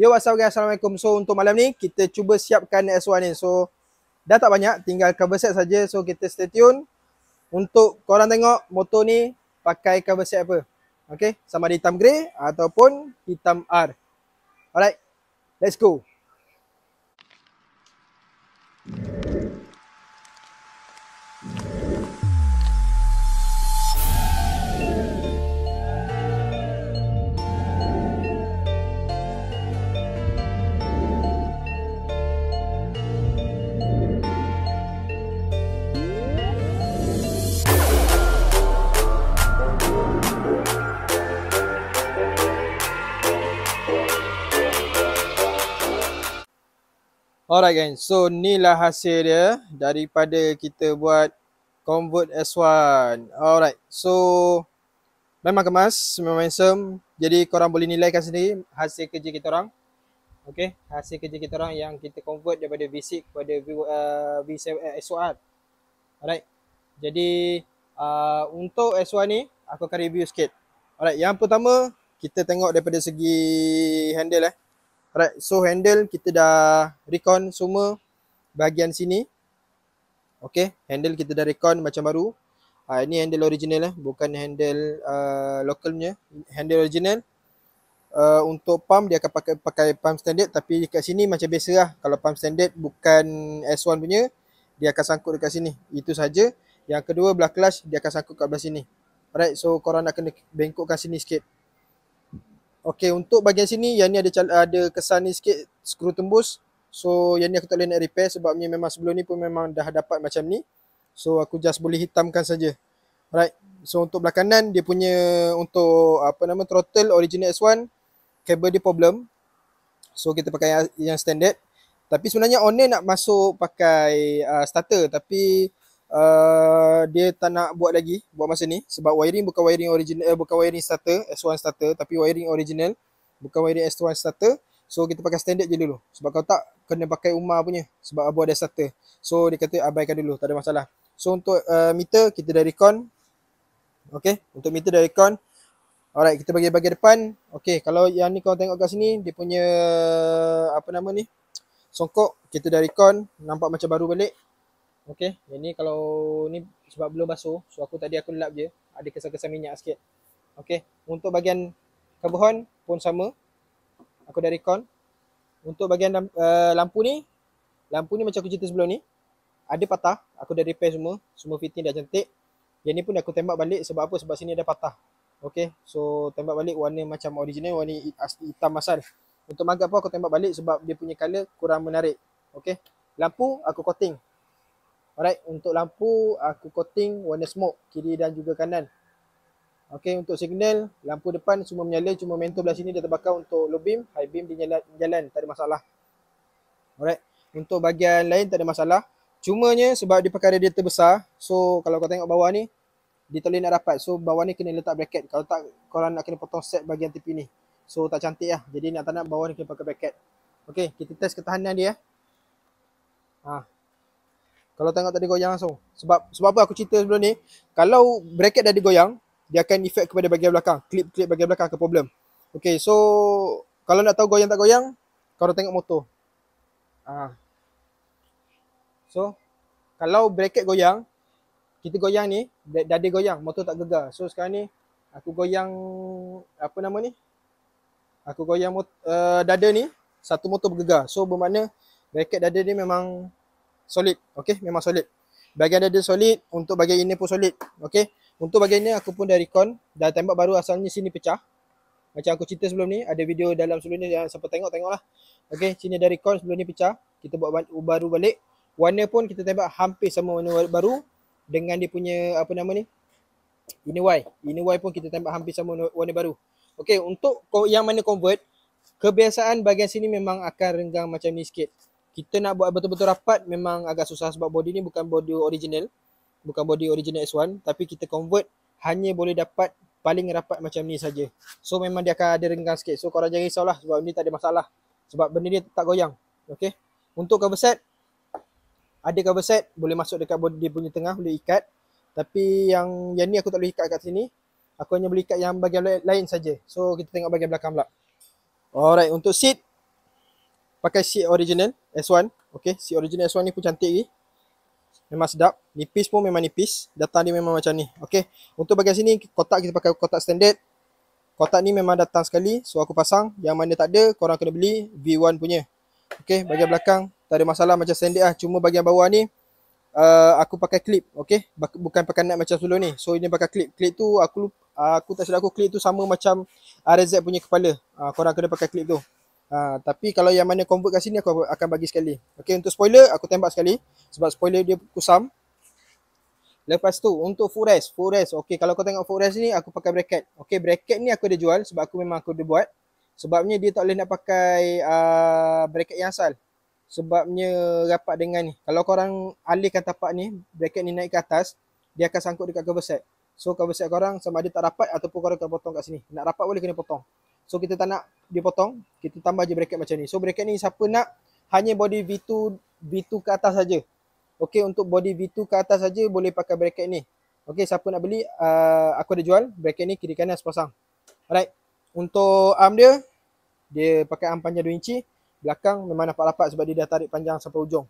Yo what's up guys? Assalamualaikum. So untuk malam ni kita cuba siapkan S1 ni. So dah tak banyak tinggal cover set saja. So kita stay tune untuk korang tengok motor ni pakai cover set apa. Okay, sama ada hitam grey ataupun hitam R. Alright. Let's go. Alright guys, so ni lah hasil dia daripada kita buat convert S1. Alright, so memang kemas, memang handsome. Jadi korang boleh nilai kan sendiri hasil kerja kita orang. Okay, hasil kerja kita orang yang kita convert daripada V6 kepada V, V7 uh, S1. Eh, Alright, jadi uh, untuk S1 ni aku akan review sikit. Alright, yang pertama kita tengok daripada segi handle eh. Right, so handle kita dah recon semua bahagian sini. Okay, handle kita dah recon macam baru. Ha, ini handle original eh, bukan handle uh, ah, local punya. Handle original. Uh, untuk pump dia akan pakai pakai pump standard tapi dekat sini macam biasa lah. Kalau pump standard bukan S1 punya, dia akan sangkut dekat sini. Itu saja. Yang kedua belah clutch dia akan sangkut kat belah sini. Alright, so korang nak kena bengkokkan sini sikit. Okey untuk bahagian sini yang ni ada ada kesan ni sikit skru tembus. So yang ni aku tak boleh nak repair sebabnya memang sebelum ni pun memang dah dapat macam ni. So aku just boleh hitamkan saja. Alright. So untuk belakangan dia punya untuk apa nama throttle original S1 kabel dia problem. So kita pakai yang, yang standard. Tapi sebenarnya owner nak masuk pakai uh, starter tapi uh, dia tak nak buat lagi buat masa ni sebab wiring bukan wiring original eh, bukan wiring starter S1 starter tapi wiring original bukan wiring S1 starter so kita pakai standard je dulu sebab kalau tak kena pakai Umar punya sebab abu ada starter so dia kata abaikan dulu tak ada masalah so untuk uh, meter kita dari con Okay, untuk meter dari con Alright, kita bagi bagi depan Okay, kalau yang ni kau tengok kat sini Dia punya, apa nama ni Songkok, kita dari recon Nampak macam baru balik Okey, ini kalau ni sebab belum basuh, so aku tadi aku lap je, ada kesan-kesan minyak sikit. Okey, untuk bahagian kabuhon pun sama. Aku dari recon. Untuk bahagian uh, eh, lampu ni, lampu ni macam aku cerita sebelum ni, ada patah, aku dah repair semua, semua fitting dah cantik. Yang ni pun aku tembak balik sebab apa? Sebab sini ada patah. Okey, so tembak balik warna macam original, warna asli hitam asal. Untuk magap pun aku tembak balik sebab dia punya color kurang menarik. Okey, lampu aku coating. Alright, untuk lampu aku coating warna smoke kiri dan juga kanan. Okey untuk signal, lampu depan semua menyala, cuma mentor belah sini dia terbakar untuk low beam, high beam dia jalan, jalan tak ada masalah. Alright, untuk bahagian lain tak ada masalah. nya sebab dia pakai radiator besar, so kalau kau tengok bawah ni, dia tak nak rapat. So bawah ni kena letak bracket. Kalau tak, korang nak kena potong set bahagian tepi ni. So tak cantik lah. Jadi nak tak nak bawah ni kena pakai bracket. Okey kita test ketahanan dia. Ha, kalau tangan tak goyang langsung sebab sebab apa aku cerita sebelum ni kalau bracket dah digoyang dia akan efek kepada bahagian belakang clip-clip bahagian belakang akan problem okey so kalau nak tahu goyang tak goyang kau tengok motor ah so kalau bracket goyang kita goyang ni dada goyang motor tak gegar so sekarang ni aku goyang apa nama ni aku goyang uh, dada ni satu motor bergegar so bermakna bracket dada ni memang solid okay, memang solid bagian dada solid untuk bagian ini pun solid okay. untuk bagian ini aku pun dah recon dah tembak baru asalnya sini pecah macam aku cerita sebelum ni ada video dalam sebelum ni yang siapa tengok tengoklah okay. sini dah recon sebelum ni pecah kita buat baru balik warna pun kita tembak hampir sama warna baru dengan dia punya apa nama ni ini Y ini Y pun kita tembak hampir sama warna baru Okay, untuk yang mana convert kebiasaan bagian sini memang akan renggang macam ni sikit kita nak buat betul-betul rapat memang agak susah sebab body ni bukan body original bukan body original S1 tapi kita convert hanya boleh dapat paling rapat macam ni saja. So memang dia akan ada renggang sikit. So korang jangan risau lah, sebab ni tak ada masalah. Sebab benda ni tak goyang. Okey. Untuk cover set ada cover set boleh masuk dekat body dia punya tengah boleh ikat. Tapi yang yang ni aku tak boleh ikat kat sini. Aku hanya boleh ikat yang bagian lain saja. So kita tengok bagian belakang pula. Alright, untuk seat pakai seat original. S1 Okay Si original S1 ni pun cantik ni Memang sedap Nipis pun memang nipis Datang dia memang macam ni Okay Untuk bahagian sini Kotak kita pakai kotak standard Kotak ni memang datang sekali So aku pasang Yang mana tak ada Korang kena beli V1 punya Okay Bahagian belakang Tak ada masalah macam standard lah Cuma bagian bawah ni uh, Aku pakai clip Okay Bukan pakai nut macam sebelum ni So ini pakai clip Clip tu aku uh, Aku tak silap aku clip tu sama macam RZ punya kepala uh, Korang kena pakai clip tu Ha, tapi kalau yang mana convert kat sini aku akan bagi sekali. Okey untuk spoiler aku tembak sekali sebab spoiler dia kusam. Lepas tu untuk forest, forest. Okey kalau kau tengok forest ni aku pakai bracket. Okey bracket ni aku ada jual sebab aku memang aku dah buat. Sebabnya dia tak boleh nak pakai uh, bracket yang asal. Sebabnya rapat dengan ni. Kalau kau orang alihkan tapak ni, bracket ni naik ke atas, dia akan sangkut dekat cover set. So cover set kau orang sama ada tak rapat ataupun kau orang kena potong kat sini. Nak rapat boleh kena potong. So kita tak nak dia potong, kita tambah je bracket macam ni. So bracket ni siapa nak hanya body V2 V2 ke atas saja. Okey untuk body V2 ke atas saja boleh pakai bracket ni. Okey siapa nak beli uh, aku ada jual bracket ni kiri kanan sepasang. Alright. Untuk arm dia dia pakai arm panjang 2 inci, belakang memang nampak lapak sebab dia dah tarik panjang sampai ujung.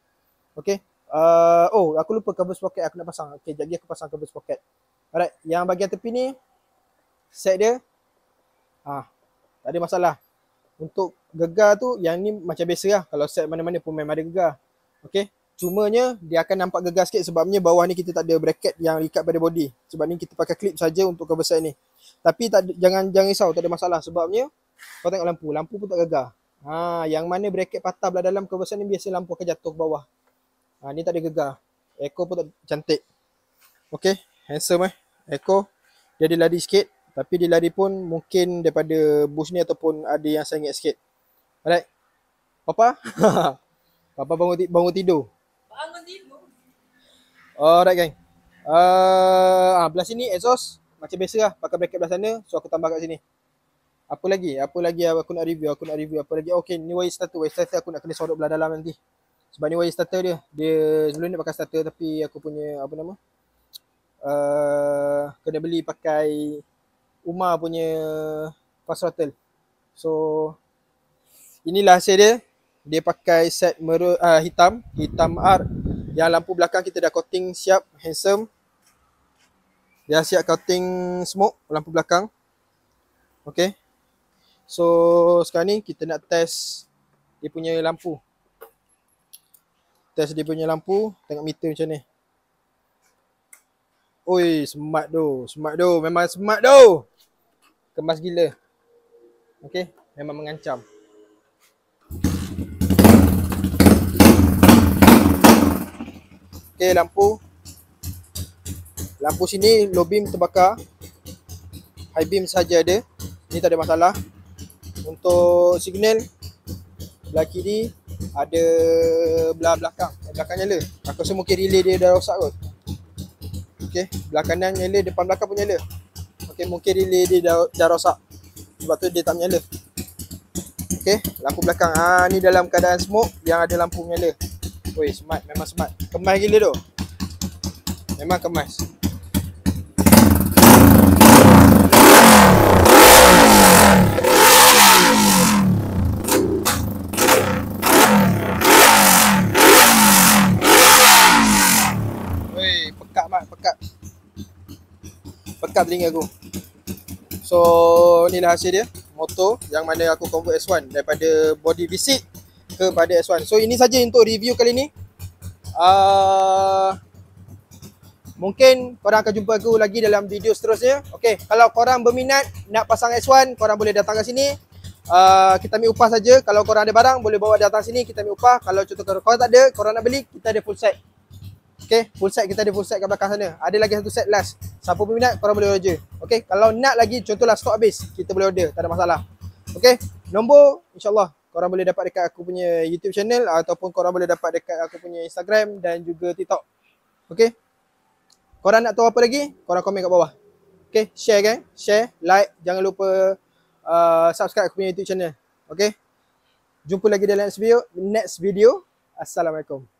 Okey. Uh, oh aku lupa cover pocket aku nak pasang. Okey jadi aku pasang cover pocket. Alright, yang bahagian tepi ni set dia. Ah, tak ada masalah. Untuk gegar tu yang ni macam biasa lah. Kalau set mana-mana pun memang ada gegar. Okay. Cumanya dia akan nampak gegar sikit sebabnya bawah ni kita tak ada bracket yang ikat pada body. Sebab ni kita pakai clip saja untuk cover set ni. Tapi tak jangan jangan risau tak ada masalah sebabnya kau tengok lampu. Lampu pun tak gegar. Ha, yang mana bracket patah belah dalam cover set ni biasa lampu akan jatuh ke bawah. Ha, ni tak ada gegar. Echo pun tak cantik. Okay. Handsome eh. Echo. Jadi lari sikit. Tapi dia lari pun mungkin daripada bus ni ataupun ada yang saya ingat sikit. Alright. Papa? Papa bangun, t- bangun tidur. Bangun tidur. Alright gang. Uh, ah, belah sini exhaust. Macam biasa lah. Pakai bracket belah sana. So aku tambah kat sini. Apa lagi? Apa lagi aku nak review? Aku nak review apa lagi? Okay, ni wire starter. Wire starter aku nak kena sorok belah dalam nanti. Sebab ni wire starter dia. Dia sebelum ni pakai starter tapi aku punya apa nama? Uh, kena beli pakai Umar punya fast throttle. So inilah hasil dia. Dia pakai set meru, uh, hitam, hitam art yang lampu belakang kita dah coating siap handsome. Dia siap coating smoke lampu belakang. Okay. So sekarang ni kita nak test dia punya lampu. Test dia punya lampu, tengok meter macam ni. Oi, smart tu. Smart tu. Memang smart tu. Kemas gila. Okay. Memang mengancam. Okay, lampu. Lampu sini low beam terbakar. High beam saja ada. Ini tak ada masalah. Untuk signal belah kiri ada belah belakang. Belakang nyala. Aku semua kiri relay dia dah rosak kot. Okey, belah kanan nyala, depan belakang pun nyala. Okey, mungkin relay dia dah, dah rosak. Sebab tu dia tak menyala. Okey, lampu belakang. Ah, ni dalam keadaan smoke yang ada lampu menyala. Oi, smart, memang smart. Kemas gila tu. Memang kemas. pekat telinga aku So inilah hasil dia Motor yang mana aku convert S1 Daripada body V6 Kepada S1 So ini saja untuk review kali ni uh, Mungkin korang akan jumpa aku lagi dalam video seterusnya Okay kalau korang berminat Nak pasang S1 Korang boleh datang ke sini Uh, kita ambil upah saja. Kalau korang ada barang Boleh bawa datang sini Kita ambil upah Kalau contoh korang tak ada Korang nak beli Kita ada full set Okay, full set kita ada full set kat belakang sana. Ada lagi satu set last. Siapa pun minat, korang boleh order. Okay, kalau nak lagi, contohlah stok habis. Kita boleh order, tak ada masalah. Okay, nombor insyaAllah korang boleh dapat dekat aku punya YouTube channel ataupun korang boleh dapat dekat aku punya Instagram dan juga TikTok. Okay, korang nak tahu apa lagi, korang komen kat bawah. Okay, share kan? Share, like, jangan lupa uh, subscribe aku punya YouTube channel. Okay, jumpa lagi dalam next video. Next video. Assalamualaikum.